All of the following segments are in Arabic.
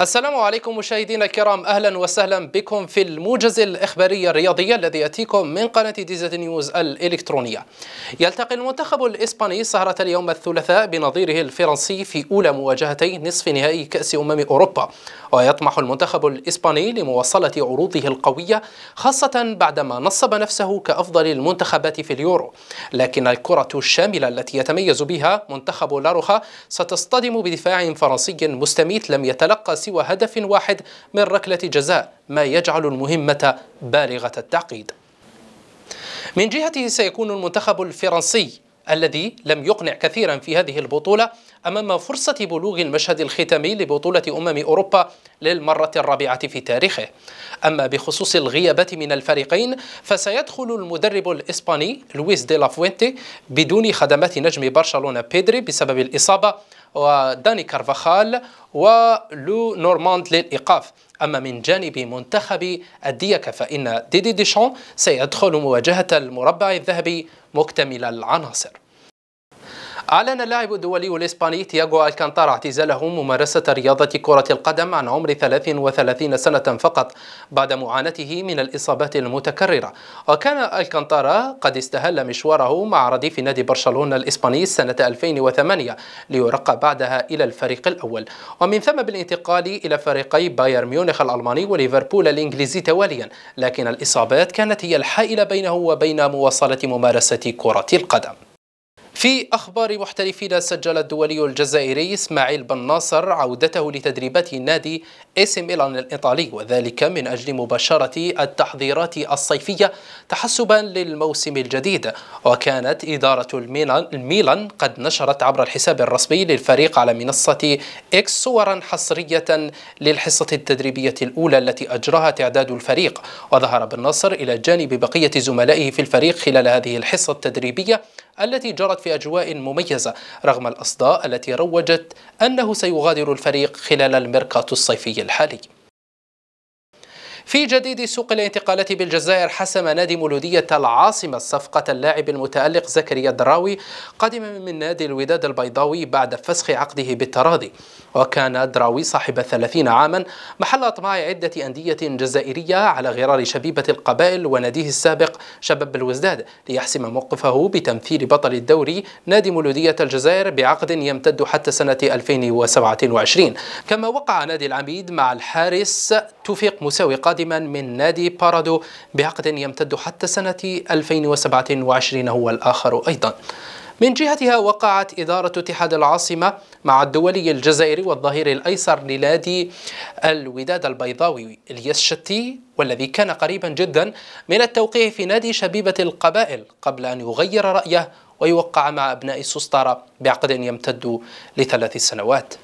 السلام عليكم مشاهدينا الكرام اهلا وسهلا بكم في الموجز الاخباري الرياضي الذي ياتيكم من قناه ديزا نيوز الالكترونيه. يلتقي المنتخب الاسباني سهره اليوم الثلاثاء بنظيره الفرنسي في اولى مواجهتي نصف نهائي كاس امم اوروبا ويطمح المنتخب الاسباني لمواصله عروضه القويه خاصه بعدما نصب نفسه كافضل المنتخبات في اليورو. لكن الكره الشامله التي يتميز بها منتخب لاروخا ستصطدم بدفاع فرنسي مستميت لم يتلقى سوى هدف واحد من ركلة جزاء ما يجعل المهمة بالغة التعقيد من جهته سيكون المنتخب الفرنسي الذي لم يقنع كثيرا في هذه البطولة أمام فرصة بلوغ المشهد الختامي لبطولة أمم أوروبا للمرة الرابعة في تاريخه أما بخصوص الغيابات من الفريقين فسيدخل المدرب الإسباني لويس دي لافوينتي بدون خدمات نجم برشلونة بيدري بسبب الإصابة وداني كارفاخال ولو نورماند للإيقاف أما من جانب منتخب الديك فإن ديدي ديشان سيدخل مواجهة المربع الذهبي مكتمل العناصر أعلن اللاعب الدولي الإسباني تياغو ألكانتارا اعتزاله ممارسة رياضة كرة القدم عن عمر 33 سنة فقط بعد معاناته من الإصابات المتكررة وكان ألكانتارا قد استهل مشواره مع رديف نادي برشلونة الإسباني سنة 2008 ليرقى بعدها إلى الفريق الأول ومن ثم بالانتقال إلى فريقي بايرن ميونخ الألماني وليفربول الإنجليزي تواليا لكن الإصابات كانت هي الحائلة بينه وبين مواصلة ممارسة كرة القدم في أخبار محترفين سجل الدولي الجزائري إسماعيل بن ناصر عودته لتدريبات نادي اس ام ميلان الإيطالي وذلك من أجل مباشرة التحضيرات الصيفية تحسبا للموسم الجديد وكانت إدارة الميلان قد نشرت عبر الحساب الرسمي للفريق على منصة إكس صورا حصرية للحصة التدريبية الأولى التي أجراها تعداد الفريق وظهر بن ناصر إلى جانب بقية زملائه في الفريق خلال هذه الحصة التدريبية التي جرت في أجواء مميزة رغم الأصداء التي روجت أنه سيغادر الفريق خلال الميركاتو الصيفي الحالي في جديد سوق الانتقالات بالجزائر حسم نادي مولودية العاصمة الصفقة اللاعب المتألق زكريا الدراوي قادما من نادي الوداد البيضاوي بعد فسخ عقده بالتراضي وكان دراوي صاحب 30 عاما محل أطماع عدة أندية جزائرية على غرار شبيبة القبائل وناديه السابق شباب الوزداد ليحسم موقفه بتمثيل بطل الدوري نادي مولودية الجزائر بعقد يمتد حتى سنة 2027 كما وقع نادي العميد مع الحارس توفيق مساوي قادما من نادي بارادو بعقد يمتد حتى سنة 2027 هو الآخر أيضا من جهتها وقعت إدارة اتحاد العاصمة مع الدولي الجزائري والظهير الأيسر لنادي الوداد البيضاوي إلياس شتي والذي كان قريبا جدا من التوقيع في نادي شبيبة القبائل قبل أن يغير رأيه ويوقع مع أبناء السسطرة بعقد يمتد لثلاث سنوات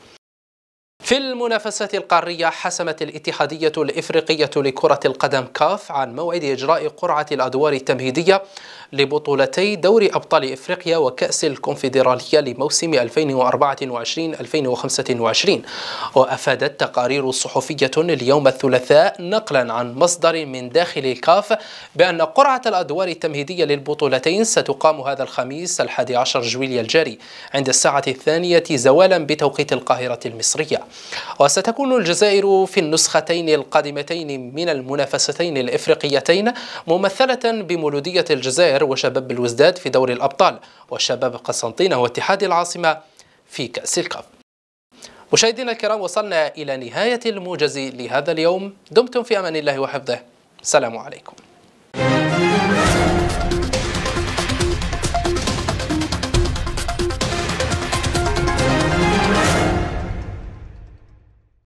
في المنافسات القارية حسمت الاتحادية الإفريقية لكرة القدم كاف عن موعد إجراء قرعة الأدوار التمهيدية لبطولتي دوري أبطال إفريقيا وكأس الكونفدرالية لموسم 2024-2025 وأفادت تقارير صحفية اليوم الثلاثاء نقلا عن مصدر من داخل الكاف بأن قرعة الأدوار التمهيدية للبطولتين ستقام هذا الخميس الحادي عشر جويلية الجاري عند الساعة الثانية زوالا بتوقيت القاهرة المصرية وستكون الجزائر في النسختين القادمتين من المنافستين الإفريقيتين ممثلة بمولودية الجزائر وشباب الوزداد في دوري الأبطال وشباب قسنطينة واتحاد العاصمة في كأس الكاف مشاهدينا الكرام وصلنا إلى نهاية الموجز لهذا اليوم دمتم في أمان الله وحفظه السلام عليكم